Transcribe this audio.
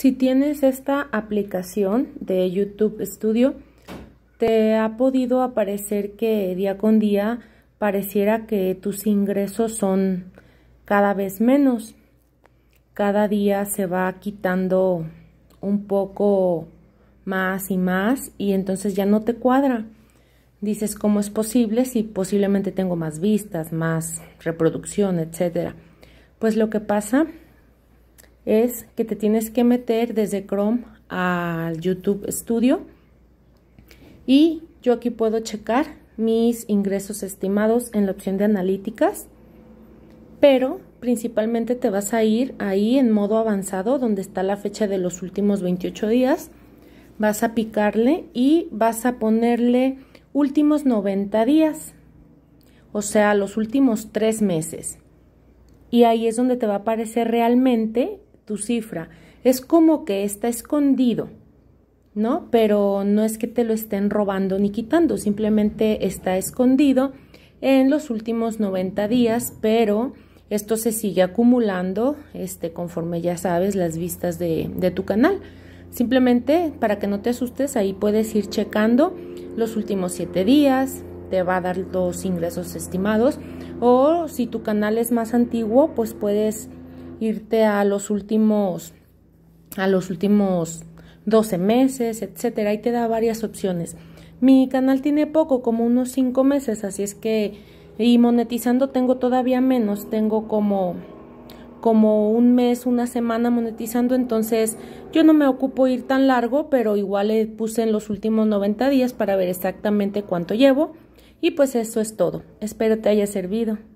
Si tienes esta aplicación de YouTube Studio, te ha podido aparecer que día con día pareciera que tus ingresos son cada vez menos. Cada día se va quitando un poco más y más y entonces ya no te cuadra. Dices, ¿cómo es posible si posiblemente tengo más vistas, más reproducción, etcétera? Pues lo que pasa es que te tienes que meter desde Chrome al YouTube Studio y yo aquí puedo checar mis ingresos estimados en la opción de analíticas, pero principalmente te vas a ir ahí en modo avanzado donde está la fecha de los últimos 28 días, vas a picarle y vas a ponerle últimos 90 días, o sea, los últimos tres meses. Y ahí es donde te va a aparecer realmente tu cifra. Es como que está escondido, ¿no? Pero no es que te lo estén robando ni quitando, simplemente está escondido en los últimos 90 días, pero esto se sigue acumulando este, conforme ya sabes las vistas de, de tu canal. Simplemente para que no te asustes, ahí puedes ir checando los últimos 7 días, te va a dar los ingresos estimados o si tu canal es más antiguo, pues puedes irte a los últimos, a los últimos 12 meses, etcétera, y te da varias opciones. Mi canal tiene poco, como unos 5 meses, así es que y monetizando tengo todavía menos, tengo como como un mes, una semana monetizando, entonces yo no me ocupo ir tan largo, pero igual le eh, puse en los últimos 90 días para ver exactamente cuánto llevo y pues eso es todo. Espero te haya servido.